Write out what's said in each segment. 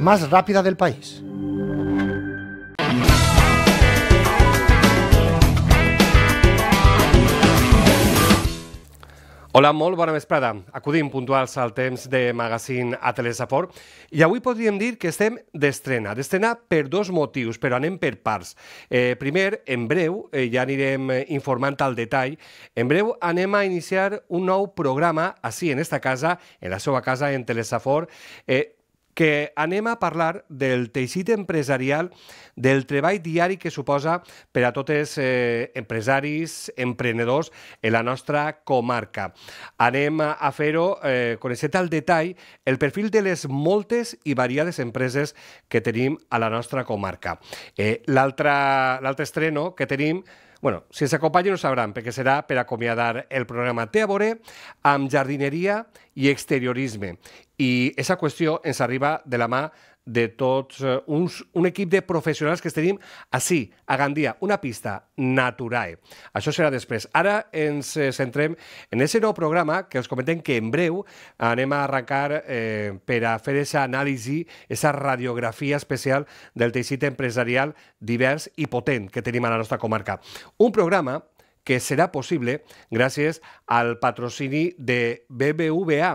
más rápida del país. Hola, molt bona vesprada. Acudim puntuals al temps de magazín a Telesaport i avui podríem dir que estem d'estrena. D'estrena per dos motius, però anem per parts. Eh, primer, en breu, eh, ja anirem informant al detall, en breu anem a iniciar un nou programa, així, en esta casa, en la seva casa, en Telesaport, eh, que anem a parlar del teixit empresarial, del treball diari que suposa per a totes eh, empresaris, emprenedors en la nostra comarca. Anem a fer-ho, eh, coneixent al detall, el perfil de les moltes i variades empreses que tenim a la nostra comarca. Eh, L'altre estreno que tenim bueno, si s'acompanyen no sabran, perquè serà per acomiadar el programa Té a vore amb jardineria i exteriorisme. I aquesta qüestió ens arriba de la mà de tots eh, uns, un equip de professionals que tenim així, a Gandia, una pista natural. Això serà després. Ara ens eh, centrem en aquest nou programa que els comentem que en breu anem a arrencar eh, per a fer aquesta anàlisi, aquesta radiografia especial del teixit empresarial divers i potent que tenim a la nostra comarca. Un programa que serà possible gràcies al patrocini de BBVA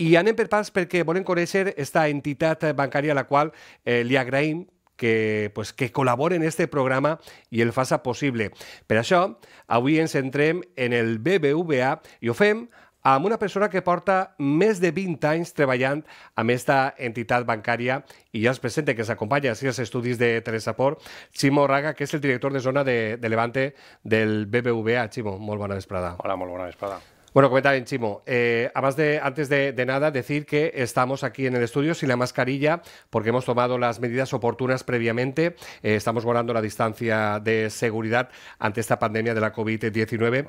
i anem per pas perquè volem conèixer esta entitat bancària a la qual eh, li agraïm que, pues, que col·labore en este programa i el faça possible. Per això, avui ens centrem en el BBVA i ho fem amb una persona que porta més de 20 anys treballant amb aquesta entitat bancària i ja es presenta que s'acompanya als estudis de Port, Ximo Raga, que és el director de zona de, de Levante del BBVA. Ximo, molt bona vesprada. Hola, molt bona vesprada. Bueno, comenta en Chimo. Eh, además de, antes de, nada, decir que estamos aquí en el estudio sin la mascarilla porque hemos tomado las medidas oportunas previamente. Eh, estamos guardando la distancia de seguridad ante esta pandemia de la COVID-19.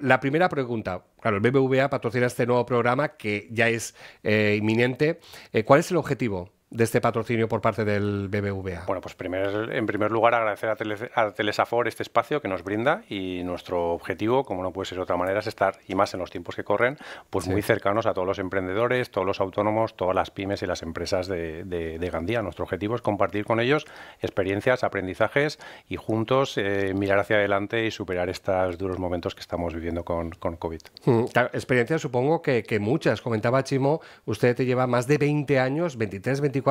la primera pregunta, claro, el BBVA patrocina este nuevo programa que ya es eh, inminente. ¿Cuál es el objetivo? de este patrocinio por parte del BBVA? Bueno, pues en primer lugar agradecer a, Telesafor este espacio que nos brinda y nuestro objetivo, como no puede ser de otra manera, es estar, y más en los tiempos que corren, pues muy cercanos a todos los emprendedores, todos los autónomos, todas las pymes y las empresas de, Gandía. Nuestro objetivo es compartir con ellos experiencias, aprendizajes y juntos eh, mirar hacia adelante y superar estos duros momentos que estamos viviendo con, con COVID. Hmm, experiencias supongo que, que muchas. Comentaba Chimo, usted te lleva más de 20 años, 23, 24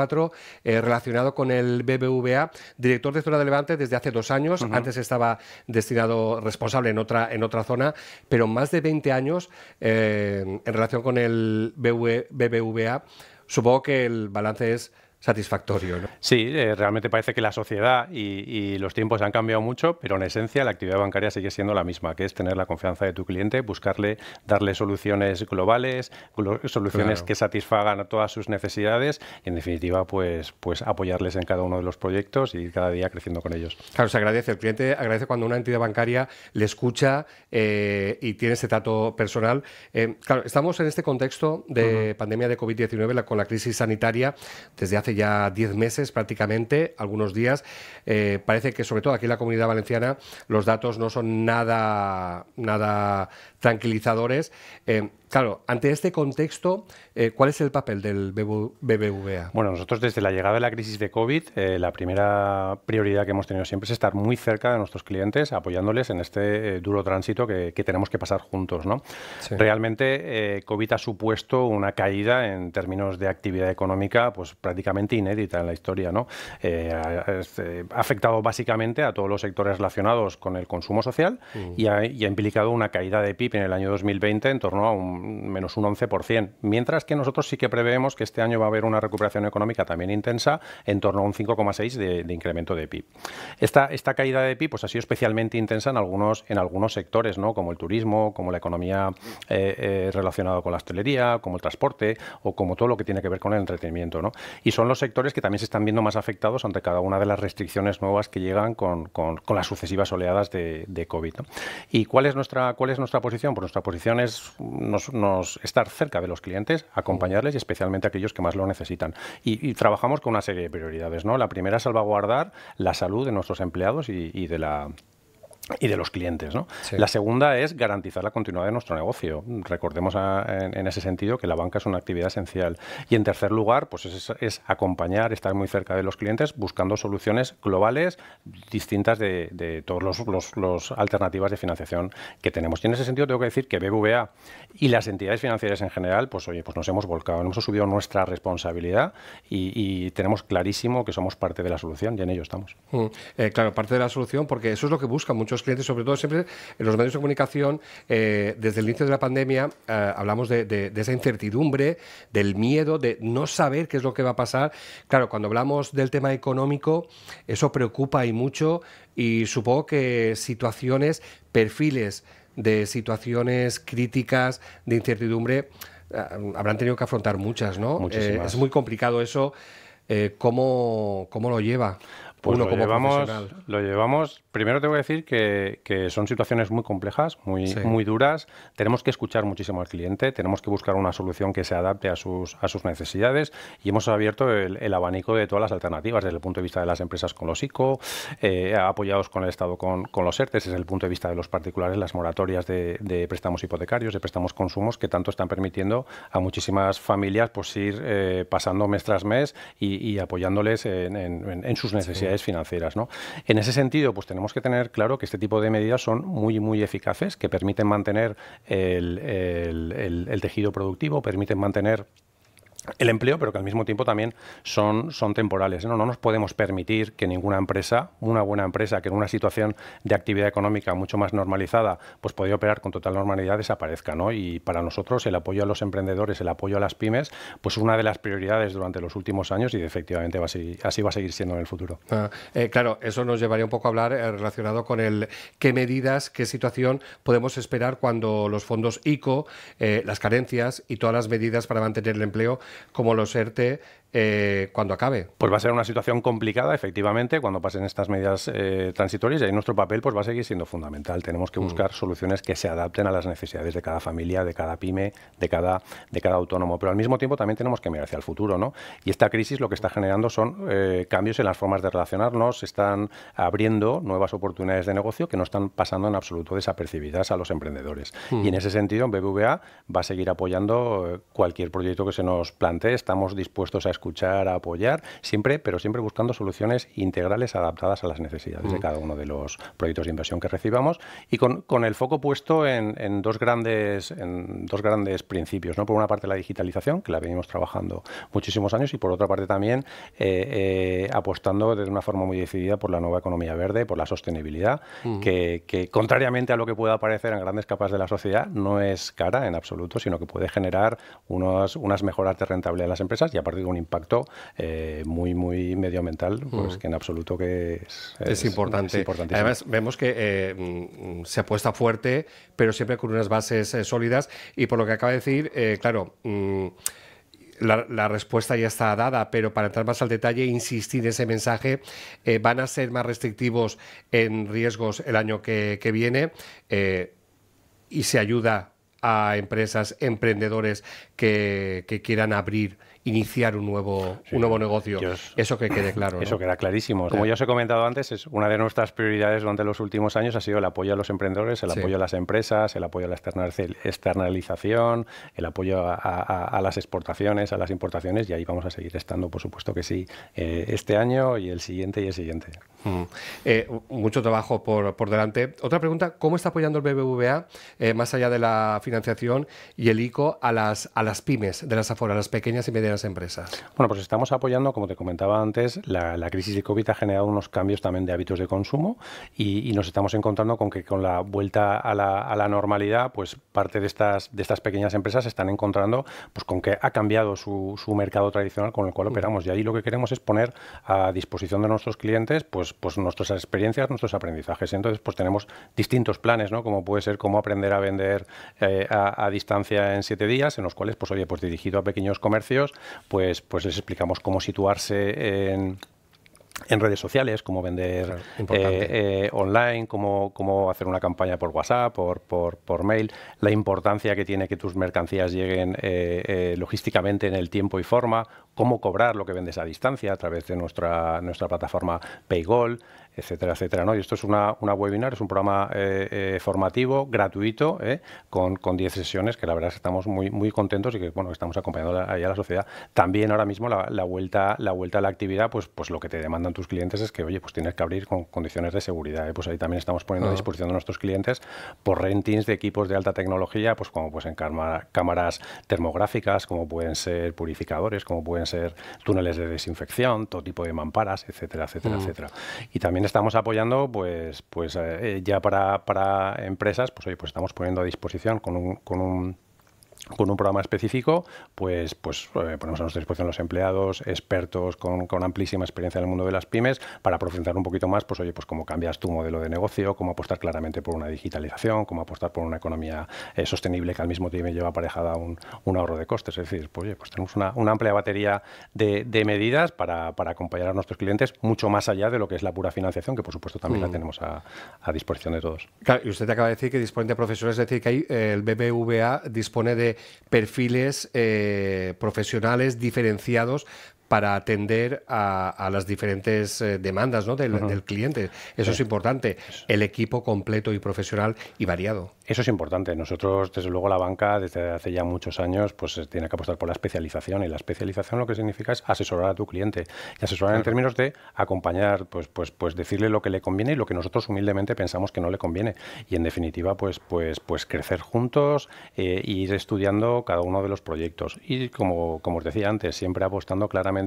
eh, relacionado con el BBVA, director de Zona de Levante desde hace dos años. Antes estaba destinado responsable en otra, en otra zona, pero más de 20 años eh, en relación con el BBVA. Supongo que el balance es satisfactorio. ¿no? Sí, eh, realmente parece que la sociedad y, los tiempos han cambiado mucho, pero en esencia la actividad bancaria sigue siendo la misma, que es tener la confianza de tu cliente, buscarle, darle soluciones globales, soluciones que satisfagan todas sus necesidades y en definitiva pues, pues apoyarles en cada uno de los proyectos y cada día creciendo con ellos. Claro, se agradece, el cliente agradece cuando una entidad bancaria le escucha eh, y tiene ese trato personal. Eh, claro, estamos en este contexto de pandemia de COVID-19 con la crisis sanitaria desde hace ya 10 meses prácticamente, algunos días. Eh, parece que sobre todo aquí en la comunidad valenciana los datos no son nada, nada tranquilizadores. Eh, claro, ante este contexto, eh, ¿cuál es el papel del BBVA? Bueno, nosotros desde la llegada de la crisis de COVID, eh, la primera prioridad que hemos tenido siempre es estar muy cerca de nuestros clientes, apoyándoles en este duro tránsito que, tenemos que pasar juntos. ¿no? Realmente, COVID ha supuesto una caída en términos de actividad económica pues, prácticamente inédita en la historia. ¿no? Ha, afectado básicamente a todos los sectores relacionados con el consumo social mm. y ha implicado una caída de PIB en el año 2020 en torno a un menos un 11%, mientras que nosotros sí que preveemos que este año va a haber una recuperación económica también intensa en torno a un 5,6% de, incremento de PIB. Esta, esta caída de PIB pues, ha sido especialmente intensa en algunos, en algunos sectores, ¿no? como el turismo, como la economía eh, eh, relacionada con la hostelería, como el transporte o como todo lo que tiene que ver con el entretenimiento. Y son los sectores que también se están viendo más afectados ante cada una de las restricciones nuevas que llegan con, las sucesivas oleadas de, COVID. ¿Y cuál es nuestra, cuál es nuestra posición? Pues nuestra posición es nos, estar cerca de los clientes, acompañarles y especialmente aquellos que más lo necesitan. Y, trabajamos con una serie de prioridades. ¿no? La primera es salvaguardar la salud de nuestros empleados y de la y de los clientes. ¿no? La segunda es garantizar la continuidad de nuestro negocio. Recordemos en, ese sentido que la banca es una actividad esencial. Y en tercer lugar, pues es, acompañar, estar muy cerca de los clientes buscando soluciones globales distintas de, de todas las alternativas de financiación que tenemos. Y en ese sentido tengo que decir que BBVA y las entidades financieras en general, pues oye, pues nos hemos volcado, hemos subido nuestra responsabilidad y, tenemos clarísimo que somos parte de la solución y en ello estamos. Mm. Eh, claro, parte de la solución porque eso es lo que buscan muchos clientes, sobre todo siempre en los medios de comunicación, eh, desde el inicio de la pandemia eh, hablamos de, esa incertidumbre, del miedo, de no saber qué es lo que va a pasar. Claro, cuando hablamos del tema económico, eso preocupa y mucho y supongo que situaciones, perfiles de situaciones críticas, de incertidumbre, eh, habrán tenido que afrontar muchas, ¿no? es muy complicado eso. ¿cómo, ¿cómo, lo lleva? Pues lo llevamos, Lo llevamos. Primero tengo que decir que, son situaciones muy complejas, muy, muy duras. Tenemos que escuchar muchísimo al cliente, tenemos que buscar una solución que se adapte a sus, a sus necesidades y hemos abierto el, abanico de todas las alternativas desde el punto de vista de las empresas con los ICO, eh, apoyados con el Estado con, con los ERTES, desde el punto de vista de los particulares, las moratorias de, préstamos hipotecarios, de préstamos consumos, que tanto están permitiendo a muchísimas familias pues, ir eh, pasando mes tras mes y, apoyándoles en, sus necesidades financieras. ¿no? En ese sentido, pues tenemos que tener claro que este tipo de medidas son muy, muy eficaces, que permiten mantener el tejido productivo, permiten mantener el empleo, pero que al mismo tiempo también son, son temporales. ¿no? no nos podemos permitir que ninguna empresa, una buena empresa que en una situación de actividad económica mucho más normalizada, pues podría operar con total normalidad, desaparezca. ¿no? Y para nosotros el apoyo a los emprendedores, el apoyo a las pymes, pues una de las prioridades durante los últimos años y efectivamente va así va a seguir siendo en el futuro. Ah, eh, claro, eso nos llevaría un poco a hablar eh, relacionado con el qué medidas, qué situación podemos esperar cuando los fondos ICO, eh, las carencias y todas las medidas para mantener el empleo como los ERTE eh, cuando acabe. Pues va a ser una situación complicada, efectivamente, cuando pasen estas medidas eh, transitorias y ahí nuestro papel pues, va a seguir siendo fundamental. Tenemos que mm. buscar soluciones que se adapten a las necesidades de cada familia, de cada pyme, de cada, de cada autónomo. Pero al mismo tiempo también tenemos que mirar hacia el futuro. ¿no? Y esta crisis lo que está generando son eh, cambios en las formas de relacionarnos, están abriendo nuevas oportunidades de negocio que no están pasando en absoluto desapercibidas a los emprendedores. Mm. Y en ese sentido, BBVA va a seguir apoyando cualquier proyecto que se nos plantee. Estamos dispuestos a escuchar, apoyar, siempre, pero siempre buscando soluciones integrales adaptadas a las necesidades de mm. cada uno de los proyectos de inversión que recibamos y con, el foco puesto en, dos grandes, en dos grandes principios. ¿no? Por una parte la digitalización, que la venimos trabajando muchísimos años, y por otra parte también eh, eh, apostando de una forma muy decidida por la nueva economía verde, por la sostenibilidad, mm. que, contrariamente a lo que pueda parecer en grandes capas de la sociedad, no es cara en absoluto, sino que puede generar unos, unas mejoras de rentabilidad a las empresas y a partir de un impacto impacto eh, muy, muy medioambiental, pues que en absoluto que es, importante. Además, vemos que eh, mm, se apuesta fuerte, pero siempre con unas bases eh, sólidas. Y por lo que acaba de decir, claro, mm, la, respuesta ya está dada, pero para entrar más al detalle, insistir en ese mensaje, van a ser más restrictivos en riesgos el año que, viene y se ayuda a empresas, emprendedores que quieran abrir iniciar un nuevo, un nuevo negocio. Eso que quede claro. Eso queda clarísimo. Como ya os he comentado antes, es una de nuestras prioridades durante los últimos años ha sido el apoyo a los emprendedores, el apoyo a las empresas, el apoyo a la externalización, el apoyo a, las exportaciones, a las importaciones, y ahí vamos a seguir estando, por supuesto que sí, eh, este año y el siguiente y el siguiente. Mm. Eh, mucho trabajo por, por, delante. Otra pregunta, ¿cómo está apoyando el BBVA, eh, más allá de la financiación y el ICO, a las, a las pymes de las a las pequeñas y medianas empresas? Bueno, pues estamos apoyando, como te comentaba antes, la, crisis de COVID ha generado unos cambios también de hábitos de consumo y, nos estamos encontrando con que con la vuelta a la, a la, normalidad, pues parte de estas, de estas pequeñas empresas se están encontrando pues, con que ha cambiado su, su mercado tradicional con el cual mm. operamos. Y ahí lo que queremos es poner a disposición de nuestros clientes pues, pues nuestras experiencias, nuestros aprendizajes. Entonces, pues tenemos distintos planes, ¿no? Como puede ser cómo aprender a vender eh, a, a, distancia en siete días, en los cuales, pues oye, pues dirigido a pequeños comercios, pues, pues les explicamos cómo situarse en, en redes sociales, cómo vender eh, eh, online, cómo, hacer una campaña por WhatsApp, por, mail, la importancia que tiene que tus mercancías lleguen eh, logísticamente en el tiempo y forma, cómo cobrar lo que vendes a distancia a través de nuestra, nuestra plataforma Paygol, etcétera, etcétera. ¿no? Y esto es una, webinar, es un programa eh, eh, formativo, gratuito, ¿eh? con, con 10 sesiones, que la verdad es que estamos muy, muy contentos y que bueno, estamos acompañando a, a la sociedad. También ahora mismo la, la, vuelta, la vuelta a la actividad, pues, pues lo que te demandan tus clientes es que, oye, pues tienes que abrir con condiciones de seguridad. Pues ahí también estamos poniendo a disposición de nuestros clientes por rentings de equipos de alta tecnología, pues como pues en cámaras termográficas, como pueden ser purificadores, como pueden ser túneles de desinfección, todo tipo de mamparas, etcétera, etcétera, mm. etcétera. Y también estamos apoyando, pues, pues eh, ya para, para, empresas, pues, hoy, pues estamos poniendo a disposición con un, con un con un programa específico, pues, pues eh, ponemos a nuestra disposición los empleados, expertos con, amplísima experiencia en el mundo de las pymes, para profundizar un poquito más, pues oye, pues cómo cambias tu modelo de negocio, cómo apostar claramente por una digitalización, cómo apostar por una economía eh, sostenible que al mismo tiempo lleva aparejada un, ahorro de costes. Es decir, pues, oye, pues tenemos una, amplia batería de, medidas para, acompañar a nuestros clientes mucho más allá de lo que es la pura financiación, que por supuesto también la mm. tenemos a, disposición de todos. Claro, y usted acaba de decir que dispone de profesores, es decir, que eh, el BBVA dispone de perfiles eh, profesionales diferenciados para atender a, las diferentes eh, demandas del, cliente. Eso es importante, el equipo completo y profesional y variado. Eso es importante. Nosotros, desde luego, la banca, desde hace ya muchos años, pues eh, tiene que apostar por la especialización. Y la especialización lo que significa es asesorar a tu cliente. Y asesorar en términos de acompañar, pues, pues, pues decirle lo que le conviene y lo que nosotros humildemente pensamos que no le conviene. Y en definitiva, pues, pues, pues crecer juntos e ir estudiando cada uno de los proyectos. Y como, como os decía antes, siempre apostando claramente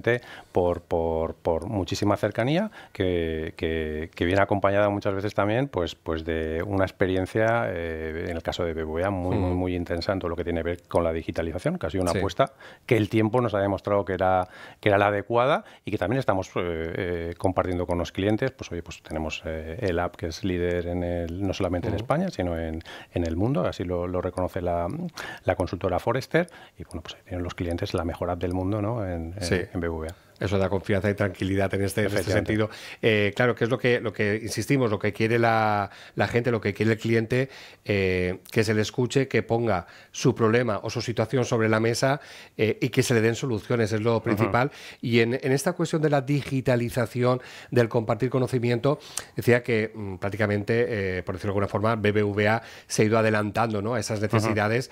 por, muchísima cercanía que, viene acompañada muchas veces también pues, pues de una experiencia, eh, en el caso de BBVA, muy, hmm. muy, intensa en todo lo que tiene que ver con la digitalización, que ha sido una apuesta que el tiempo nos ha demostrado que era, que era la adecuada y que también estamos eh, eh, compartiendo con los clientes. Pues hoy pues tenemos el app que es líder en no solamente en hmm. España, sino en, en, el mundo, así lo, reconoce la, la, consultora Forrester y bueno, pues tienen los clientes la mejor app del mundo ¿no? en, 不会啊。Eso da confianza y tranquilidad en este, este sentido. Eh, claro, que es lo que, lo que insistimos, lo que quiere la, la gente, lo que quiere el cliente, eh, que se le escuche, que ponga su problema o su situación sobre la mesa eh, y que se le den soluciones, es lo principal. Y en, esta cuestión de la digitalización, del compartir conocimiento, decía que mm, prácticamente, por decirlo de alguna forma, BBVA se ha ido adelantando ¿no? a esas necesidades.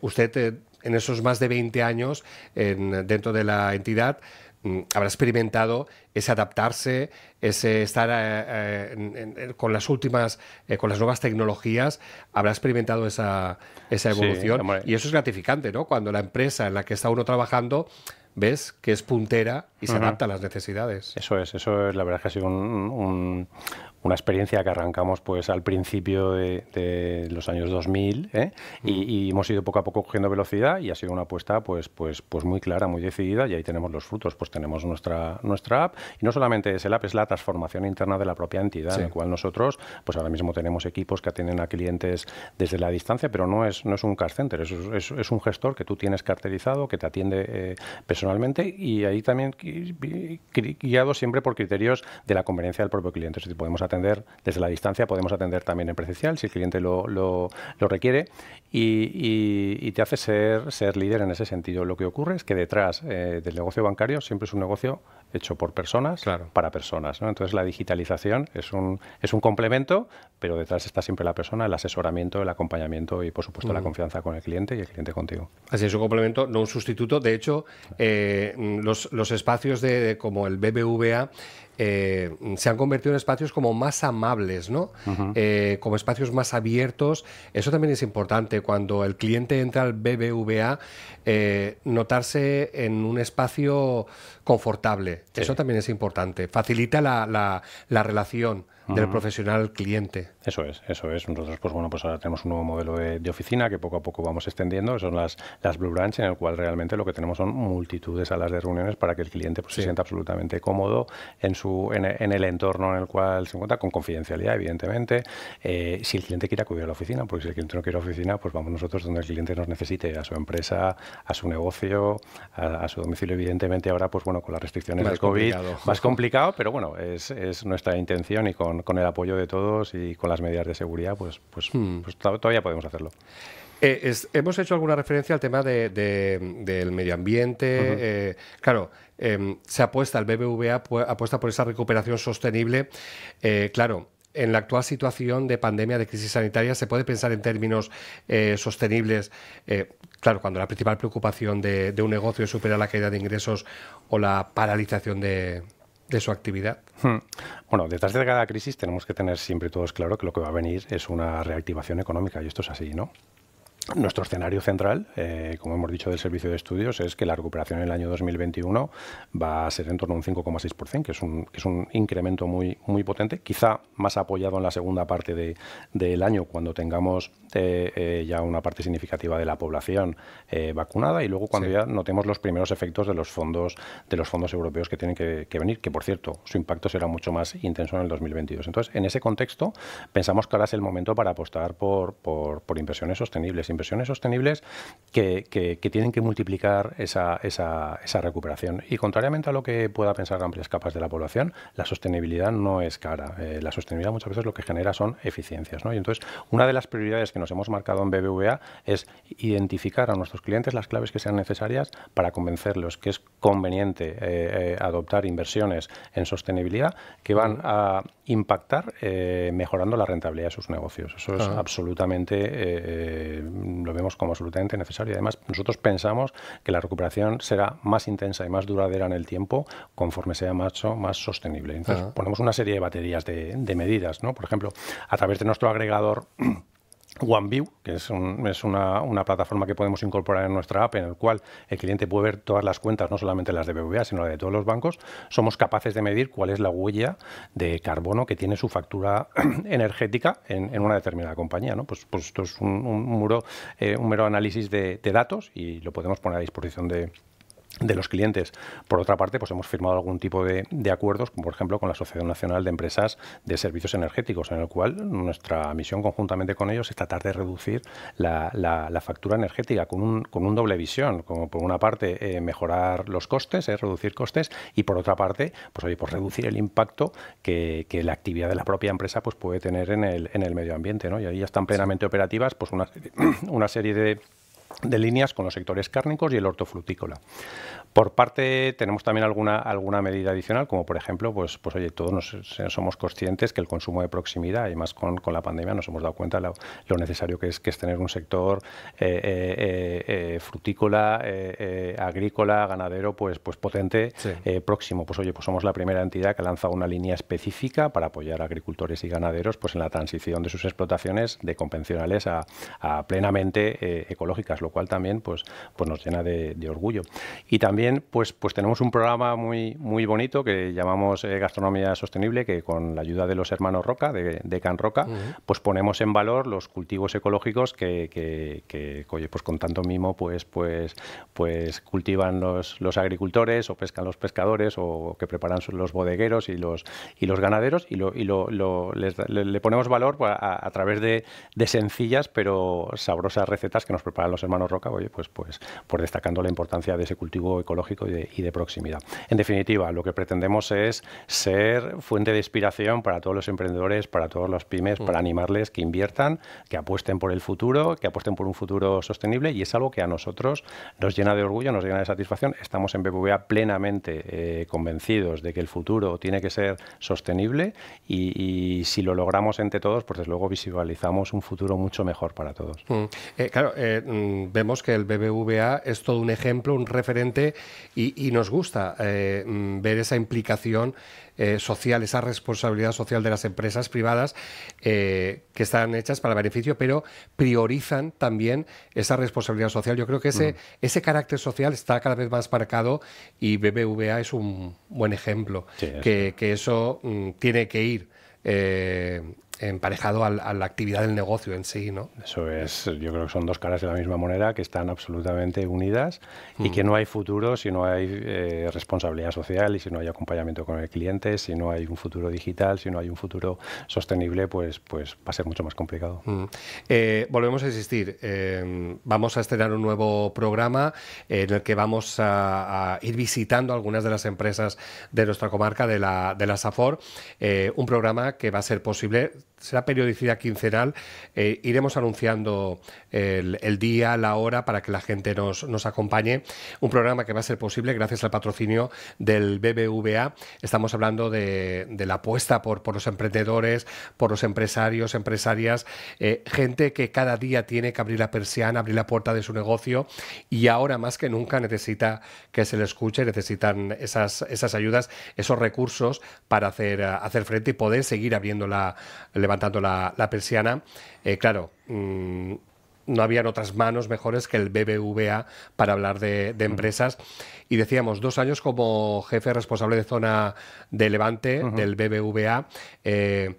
usted en esos más de 20 años en, dentro de la entidad, Mm, habrá experimentado ese adaptarse, ese estar eh, eh, con las últimas, eh, con las nuevas tecnologías, habrá experimentado esa, evolución. y eso es gratificante, ¿no? Cuando la empresa en la que está uno trabajando ves que es puntera y se adapta a las necesidades. Eso es, eso es la verdad es que ha sido una experiencia que arrancamos pues al principio de, los años 2000 ¿eh? y, hemos ido poco a poco cogiendo velocidad y ha sido una apuesta pues, pues, pues muy clara, muy decidida y ahí tenemos los frutos, pues tenemos nuestra, nuestra app y no solamente es el app, es la transformación interna de la propia entidad en la cual nosotros pues ahora mismo tenemos equipos que atienden a clientes desde la distancia, pero no es, no es un car center, es, un gestor que tú tienes carterizado, que te atiende eh, personalmente y ahí también guiado siempre por criterios de la conveniencia del propio cliente. si podemos atender desde la distancia, podemos atender también en presencial si el cliente lo, lo, requiere y, te hace ser, ser líder en ese sentido. Lo que ocurre es que detrás eh, del negocio bancario siempre es un negocio hecho por personas para personas. ¿no? Entonces la digitalización es un, es un complemento, pero detrás está siempre la persona, el asesoramiento, el acompañamiento y por supuesto la confianza con el cliente y el cliente contigo. Así es un complemento, no un sustituto. De hecho, eh, los, espacios de, como el BBVA eh, se han convertido en espacios como más amables, ¿no? Eh, como espacios más abiertos. Eso también es importante. Cuando el cliente entra al BBVA, eh, notarse en un espacio confortable. Eso también es importante. Facilita la relación del profesional cliente. Eso es, eso es. Nosotros, pues bueno, pues ahora tenemos un nuevo modelo de, oficina que poco a poco vamos extendiendo, son las, las Blue Branch, en el cual realmente lo que tenemos son multitud de salas de reuniones para que el cliente pues, se sienta absolutamente cómodo en, su, en, el entorno en el cual se encuentra, con confidencialidad, evidentemente. Eh, si el cliente quiere acudir a la oficina, porque si el cliente no quiere oficina, pues vamos nosotros donde el cliente nos necesite, a su empresa, a su negocio, a, su domicilio, evidentemente ahora, pues bueno, con las restricciones del COVID, complicado. más complicado, pero bueno, es, es nuestra intención y con con, el apoyo de todos y con las medidas de seguridad, pues, pues, hmm. pues todavía podemos hacerlo. Eh, hemos hecho alguna referencia al tema del medio ambiente. Eh, claro, em, se apuesta, el BBVA apuesta por esa recuperación sostenible. Eh, claro, en la actual situación de pandemia, de crisis sanitaria, se puede pensar en términos sostenibles. claro, cuando la principal preocupación de, un negocio es superar la caída de ingresos o la paralización de, de su actividad. Hmm. Bueno, detrás de cada crisis tenemos que tener siempre todos claro que lo que va a venir es una reactivación económica y esto es así, ¿no? Nuestro escenario central, eh, como hemos dicho del servicio de estudios, es que la recuperación en el año 2021 va a ser en torno a un 5,6%, que, es un, es un incremento muy, potente, quizá más apoyado en la segunda parte del año, cuando tengamos eh, eh, ya una parte significativa de la población vacunada y luego cuando ya notemos los primeros efectos de los fondos de los fondos europeos que tienen que, venir, que por cierto, su impacto será mucho más intenso en el 2022. Entonces, en ese contexto, pensamos que ahora es el momento para apostar por, por inversiones sostenibles inversiones sostenibles que, tienen que multiplicar esa, recuperación. Y contrariamente a lo que pueda pensar amplias capas de la población, la sostenibilidad no es cara. Eh, la sostenibilidad muchas veces lo que genera son eficiencias. Y entonces, una de las prioridades que nos hemos marcado en BBVA es identificar a nuestros clientes las claves que sean necesarias para convencerlos que es conveniente eh, eh, adoptar inversiones en sostenibilidad que van a impactar mejorando la rentabilidad de sus negocios. Eso es absolutamente lo vemos como absolutamente necesario. Además, nosotros pensamos que la recuperación será más intensa y más duradera en el tiempo conforme sea más, más sostenible. Entonces, ponemos una serie de baterías de, de medidas, ¿no? Por ejemplo, a través de nuestro agregador OneView, que es, una, plataforma que podemos incorporar en nuestra app, en el cual el cliente puede ver todas las cuentas, no solamente las de BBVA, sino las de todos los bancos, somos capaces de medir cuál es la huella de carbono que tiene su factura energética en, una determinada compañía. ¿no? Pues, pues esto es un, muro, eh, un mero análisis de datos y lo podemos poner a disposición de, de los clientes. Por otra parte, pues hemos firmado algún tipo de, acuerdos, como por ejemplo con la Asociación Nacional de Empresas de Servicios Energéticos, en el cual nuestra misión conjuntamente con ellos es tratar de reducir la, la, factura energética con un, doble visión, como por una parte eh, mejorar los costes, eh, reducir costes, y por otra parte, pues pues reducir el impacto que, que, la actividad de la propia empresa pues puede tener en el, en el medio ambiente, ¿no? Y ahí ya están plenamente operativas, pues una serie de de líneas con los sectores cárnicos y el hortofrutícola. Por parte, tenemos también alguna, alguna medida adicional, como por ejemplo, pues, pues oye, todos nos, somos conscientes que el consumo de proximidad, y más con, la pandemia, nos hemos dado cuenta lo, necesario que es, que es tener un sector eh, eh, eh, frutícola, agrícola, ganadero, pues, pues potente, próximo. Pues oye, pues somos la primera entidad que lanza una línea específica para apoyar a agricultores y ganaderos pues, en la transición de sus explotaciones de convencionales a, plenamente ecológicas, lo cual también pues, pues nos llena de, de orgullo. Y también pues, pues tenemos un programa muy, muy bonito que llamamos eh, Gastronomía Sostenible, que con la ayuda de los hermanos Roca, de, Can Roca, pues ponemos en valor los cultivos ecológicos que, pues con tanto mimo pues, pues, pues cultivan los, los agricultores o pescan los pescadores o que preparan los bodegueros y los, y los ganaderos y, lo, y lo, le, ponemos valor pues, a, través de, sencillas pero sabrosas recetas que nos preparan los hermanos Roca, oye, pues, pues, por pues destacando la importancia de ese cultivo ecológico ecológico y de, proximidad. En definitiva, lo que pretendemos es ser fuente de inspiración para todos los emprendedores, para todos los pymes, mm. para animarles que inviertan, que apuesten por el futuro, que apuesten por un futuro sostenible y es algo que a nosotros nos llena de orgullo, nos llena de satisfacción. Estamos en BBVA plenamente eh, convencidos de que el futuro tiene que ser sostenible y, si lo logramos entre todos, pues desde luego visualizamos un futuro mucho mejor para todos. Mm. Eh, claro, eh, mm, vemos que el BBVA es todo un ejemplo, un referente y, nos gusta eh, mm, ver esa implicación eh, social, esa responsabilidad social de las empresas privadas eh, que están hechas para beneficio, pero priorizan también esa responsabilidad social. Yo creo que ese, mm. ese carácter social está cada vez más marcado y BBVA es un buen ejemplo, Que, eso mm, tiene que ir emparejado a la actividad del negocio en sí, ¿no? Eso es, yo creo que son dos caras de la misma moneda que están absolutamente unidas y mm. que no hay futuro si no hay eh, responsabilidad social y si no hay acompañamiento con el cliente, si no hay un futuro digital, si no hay un futuro sostenible, pues, pues va a ser mucho más complicado. Mm. Eh, volvemos a insistir, em, vamos a estrenar un nuevo programa en el que vamos a, ir visitando algunas de las empresas de nuestra comarca de la, de la SAFOR, eh, un programa que va a ser posible Será periodicidad quincenal eh, iremos anunciando el, día, la hora, para que la gente nos, nos, acompañe. Un programa que va a ser posible gracias al patrocinio del BBVA. Estamos hablando de, la apuesta por, por, los emprendedores, por los empresarios, empresarias, eh, gente que cada día tiene que abrir la persiana, abrir la puerta de su negocio y ahora más que nunca necesita que se le escuche, necesitan esas, esas ayudas, esos recursos para hacer, hacer frente y poder seguir abriendo la, la levantando la, persiana, eh, claro, mm, no habían otras manos mejores que el BBVA para hablar de, empresas. Y decíamos, dos años como jefe responsable de zona de Levante del BBVA. Eh,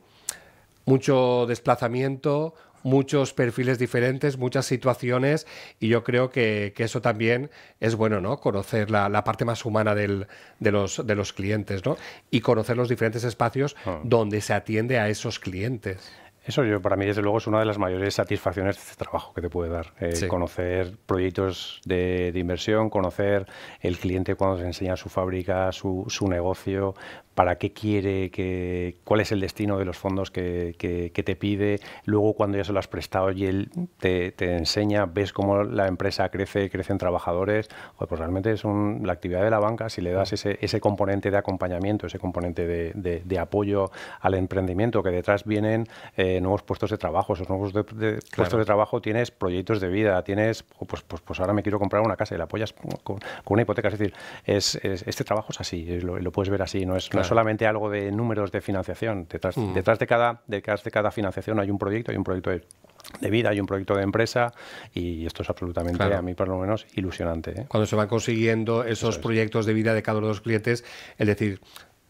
mucho desplazamiento, muchos perfiles diferentes, muchas situaciones y yo creo que, que eso también es bueno, ¿no? Conocer la, parte más humana del, de, los, de los clientes, ¿no? Y conocer los diferentes espacios ah. donde se atiende a esos clientes. Eso yo, para mí, desde luego, es una de las mayores satisfacciones de este trabajo que te puede dar. Eh, conocer proyectos de, inversión, conocer el cliente cuando se enseña su fábrica, su, su negocio, para qué quiere, que, cuál es el destino de los fondos que, que, te pide. Luego, cuando ya se lo has prestado y él te, enseña, ves cómo la empresa crece, crecen trabajadores, pues, realmente es la actividad de la banca, si le das ese, ese componente de acompañamiento, ese componente de, apoyo al emprendimiento, que detrás vienen eh, nuevos puestos de trabajo, esos nuevos puestos de trabajo tienes proyectos de vida, tienes, pues, pues, pues ahora me quiero comprar una casa y la apoyas con, una hipoteca. Es decir, es, este trabajo es así, lo, puedes ver así, no es solamente algo de números de financiación. Detrás, mm. de cada, de cada financiación hay un proyecto, hay un proyecto de, vida, hay un proyecto de empresa y esto es absolutamente, a mí por lo menos, ilusionante. ¿eh? Cuando se van consiguiendo esos proyectos de vida de cada uno de los clientes, es decir,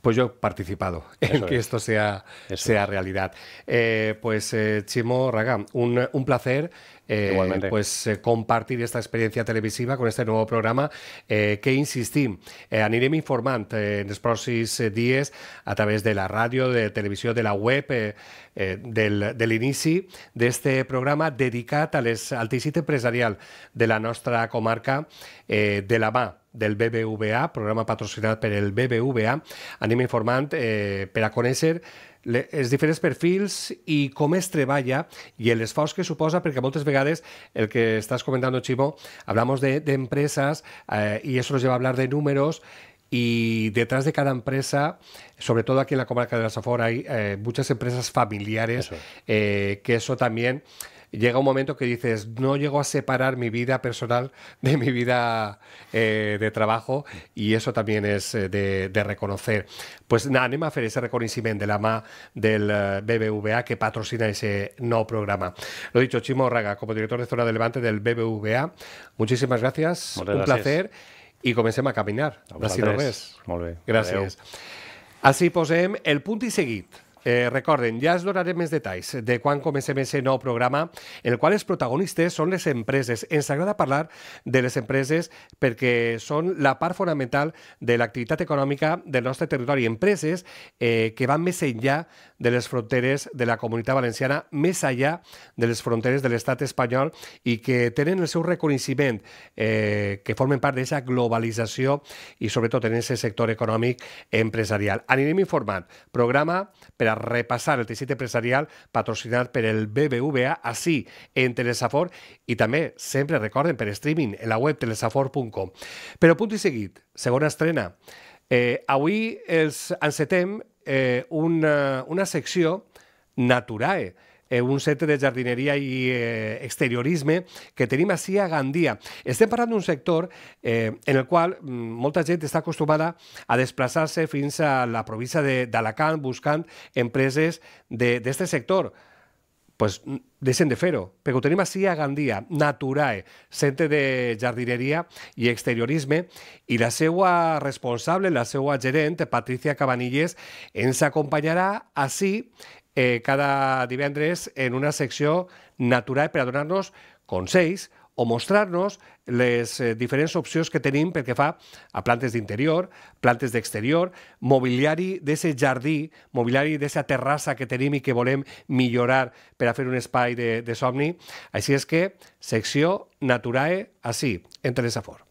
pues yo he participado en que esto sea, sea realidad. Eh, pues eh, Chimo Ragam, un, un placer eh, pues compartir esta experiencia televisiva con este nuevo programa que insistim, anirem informant en els 10 a través de la radio, de televisión, de la web, del, de este programa dedicado a al teixit empresarial de la nuestra comarca de la mà del BBVA, programa patrocinat per el BBVA. Anem informant eh, per a conèixer els diferents perfils i com es treballa i l'esforç que suposa, perquè moltes vegades el que estàs comentant, Ximo, hablamos de, de eh, i eso nos lleva a hablar de números i detrás de cada empresa, sobretot aquí en la comarca de la Safor, ha eh, moltes empreses familiares, Eh, que eso también llega un momento que dices, no llego a separar mi vida personal de mi vida eh, de trabajo y eso también es eh, de, reconocer. Pues nada, anima a hacer ese reconocimiento de la MA del eh, BBVA que patrocina ese no programa. Lo dicho, Chimo Raga, como director de Zona de Levante del BBVA, muchísimas gracias, un placer Y comencemos a caminar. Así lo ves. Gracias. Así pues, em, el punto y seguid. Eh, recorden, ja es donaré més detalls de quan comencem aquest nou programa, en el qual els protagonistes són les empreses. Ens agrada parlar de les empreses perquè són la part fonamental de l'activitat econòmica del nostre territori. Empreses eh, que van més enllà de les fronteres de la comunitat valenciana, més allà de les fronteres de l'estat espanyol i que tenen el seu reconeixement, eh, que formen part d'aquesta globalització i sobretot en aquest sector econòmic empresarial. Anirem informant. Programa per a repassar el teixit empresarial patrocinat per el BBVA, així, en Telesafor i també, sempre recorden, per streaming en la web telesafor.com. Però punt i seguit, segona estrena. Eh, avui els encetem eh, una, eh, una secció Naturae, eh, un centre de jardineria i eh, exteriorisme que tenim així a Gandia. Estem parlant d'un sector eh, en el qual mm, molta gent està acostumada a desplaçar-se fins a la província d'Alacant buscant empreses d'aquest sector pues deixen de així a Gandia, Naturae, centre de jardineria i exteriorisme, i la seva responsable, la seva gerent, Patricia Cabanilles, ens acompanyarà així eh, cada divendres en una secció Naturae per a donar-nos consells, o mostrar-nos les eh, diferents opcions que tenim pel que fa a plantes d'interior, plantes d'exterior, mobiliari d'aquest jardí, mobiliari d'aquesta terrassa que tenim i que volem millorar per a fer un espai de, de somni. Així és que, secció Naturae, així, en Telesafor.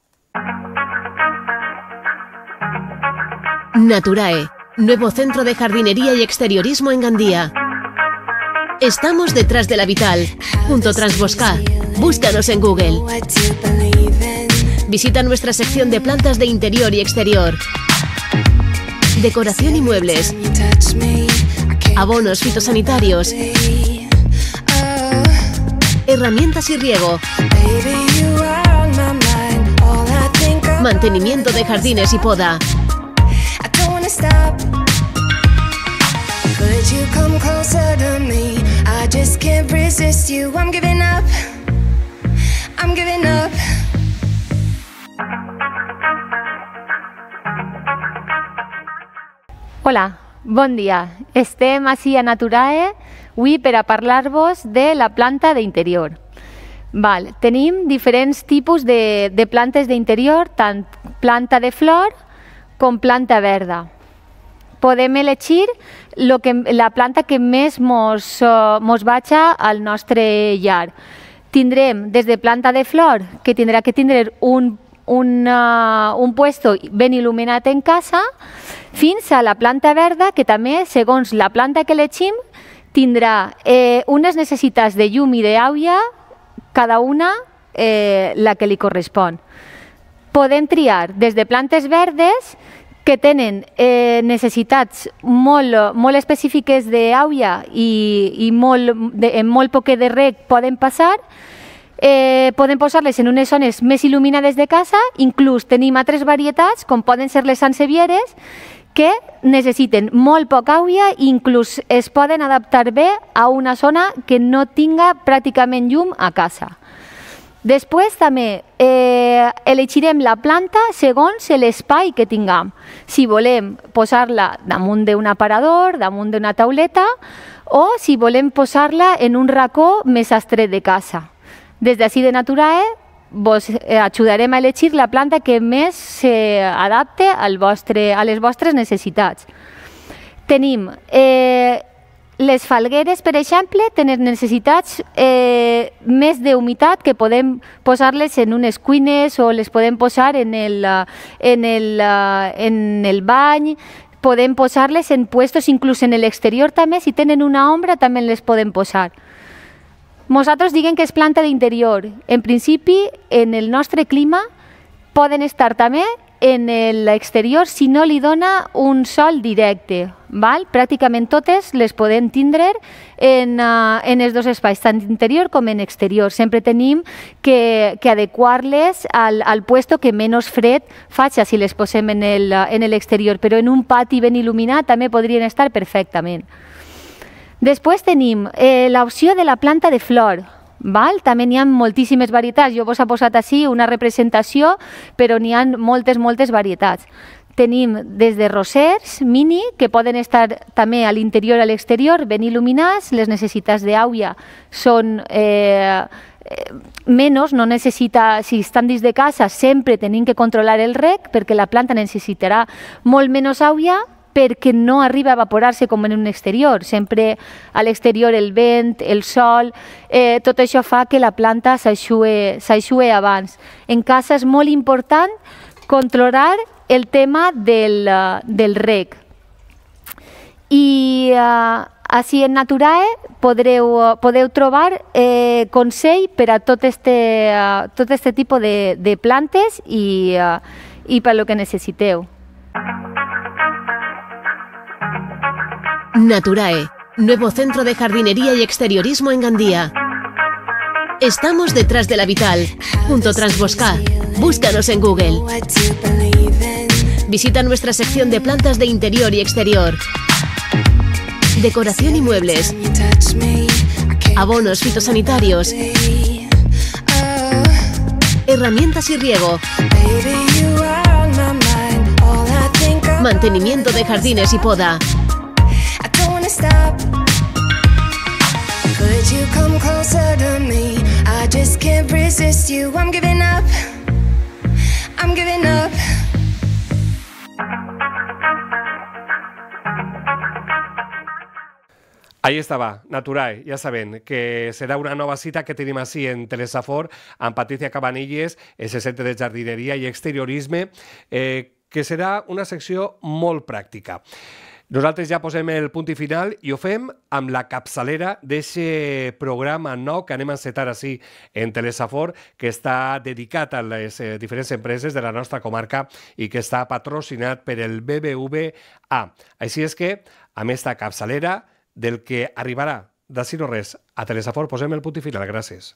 Naturae, nuevo centro de jardinería y exteriorismo en Gandía. Estamos detrás de la vital. Punto Transbosca. Búscanos en Google. Visita nuestra sección de plantas de interior y exterior. Decoración y muebles. Abonos fitosanitarios. Herramientas y riego. Mantenimiento de jardines y poda. I just can't resist you. I'm giving up. I'm giving up. Hola, bon dia. Estem així a Naturae avui per a parlar-vos de la planta d'interior. Val, tenim diferents tipus de, de plantes d'interior, tant planta de flor com planta verda podem elegir lo que, la planta que més mos, eh, mos baixa al nostre llar. Tindrem des de planta de flor, que tindrà que tindre un un, uh, un puesto ben il·luminat en casa, fins a la planta verda, que també, segons la planta que elegim, tindrà eh, unes necessitats de llum i d'aigua, cada una eh, la que li correspon. Podem triar des de plantes verdes que tenen eh, necessitats molt, molt específiques d'àvia i, i molt, de, en molt poc de rec poden passar, eh, poden posar-les en unes zones més il·luminades de casa, inclús tenim altres varietats, com poden ser les sansevieres, que necessiten molt poca aigua i inclús es poden adaptar bé a una zona que no tinga pràcticament llum a casa. Després també eh, elegirem la planta segons l'espai que tinguem. Si volem posar-la damunt d'un aparador, damunt d'una tauleta o si volem posar-la en un racó més estret de casa. Des d'ací de Naturae vos eh, ajudarem a elegir la planta que més s'adapte al vostre, a les vostres necessitats. Tenim eh, les falgueres, per exemple, tenen necessitats eh, més de humitat que podem posar-les en unes cuines o les podem posar en el, eh, en el, eh, en el bany, podem posar-les en puestos, inclús en l'exterior també, si tenen una ombra també les podem posar. Nosaltres diguem que és planta d'interior. En principi, en el nostre clima, poden estar també en l'exterior si no li dona un sol directe. Val? Pràcticament totes les podem tindre en, uh, en els dos espais, tant interior com en exterior. Sempre tenim que, que adequar-les al, al puesto que menys fred faci si les posem en l'exterior, però en un pati ben il·luminat també podrien estar perfectament. Després tenim eh, l'opció de la planta de flor. Val? També n'hi ha moltíssimes varietats. Jo vos he posat així una representació, però n'hi ha moltes, moltes varietats. Tenim des de rosers mini, que poden estar també a l'interior i a l'exterior, ben il·luminats, les necessitats d'aigua són... Eh, menys, no necessita, si estan dins de casa, sempre tenim que controlar el rec perquè la planta necessitarà molt menys aigua perquè no arriba a evaporar-se com en un exterior. Sempre a l'exterior el vent, el sol, eh, tot això fa que la planta s'aixue abans. En casa és molt important controlar el tema del, eh, del rec. I eh, així en Naturae podreu, podeu trobar eh, consell per a tot este, uh, tot este tipus de, de plantes i, eh, i per lo que necessiteu. Naturae, nuevo centro de jardinería y exteriorismo en Gandía. Estamos detrás de la Vital, Transbosca. Búscanos en Google. Visita nuestra sección de plantas de interior y exterior. Decoración y muebles. Abonos fitosanitarios. Herramientas y riego. Mantenimiento de jardines y poda. stop. Could you come closer to me? I just can't resist you. I'm giving up. I'm giving up. Ahí estaba, Natural, ya saben, que será una nova cita que tenim així en Telesafor amb Patricia Cabanilles, ese centre de jardineria i exteriorisme, eh, que serà una secció molt pràctica. Nosaltres ja posem el punt i final i ho fem amb la capçalera d'aquest programa nou que anem a encetar així en Telesafor, que està dedicat a les eh, diferents empreses de la nostra comarca i que està patrocinat per el BBVA. Així és que, amb aquesta capçalera, del que arribarà d'ací no res a Telesafor, posem el punt i final. Gràcies.